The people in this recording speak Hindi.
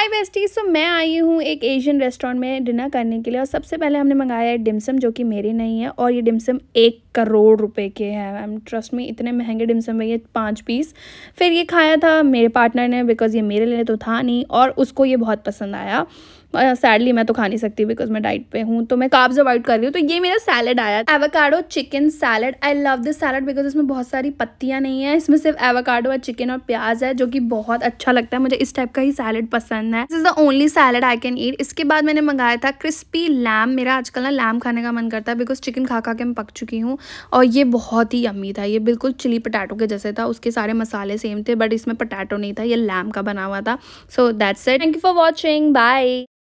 हाय बेस्टी सो मैं आई हूँ एक एशियन रेस्टोरेंट में डिनर करने के लिए और सबसे पहले हमने मंगाया है डिमसम जो कि मेरे नहीं है और ये डिमसम एक करोड़ रुपए के हैं मैम ट्रस्ट में इतने महंगे डिमसम है ये पाँच पीस फिर ये खाया था मेरे पार्टनर ने बिकॉज़ ये मेरे लिए तो था नहीं और उसको ये बहुत पसंद आया सैडली uh, मैं तो खा नहीं सकती बिकॉज मैं डाइट पे हूँ तो मैं काब्ज अवॉइड कर रही हूँ तो ये मेरा सैलड आया avocado chicken salad I love this salad because इसमें बहुत सारी पत्तियाँ नहीं है इसमें सिर्फ एवोकाडो और चिकन और प्याज है जो कि बहुत अच्छा लगता है मुझे इस टाइप का ही सैलड पसंद करना है this is the only salad I can eat इसके बाद मैंने मंगाया था क्रिस्पी लैम मेरा आजकल ना लैम खाने का मन करता है बिकॉज चिकन खा खा के मैं पक चुकी हूँ और ये बहुत ही अम्मी था ये बिल्कुल चिली पटाटो के जैसे था उसके सारे मसाले सेम थे बट इसमें पटाटो नहीं था ये लैम का बना हुआ था so that's it thank you for watching bye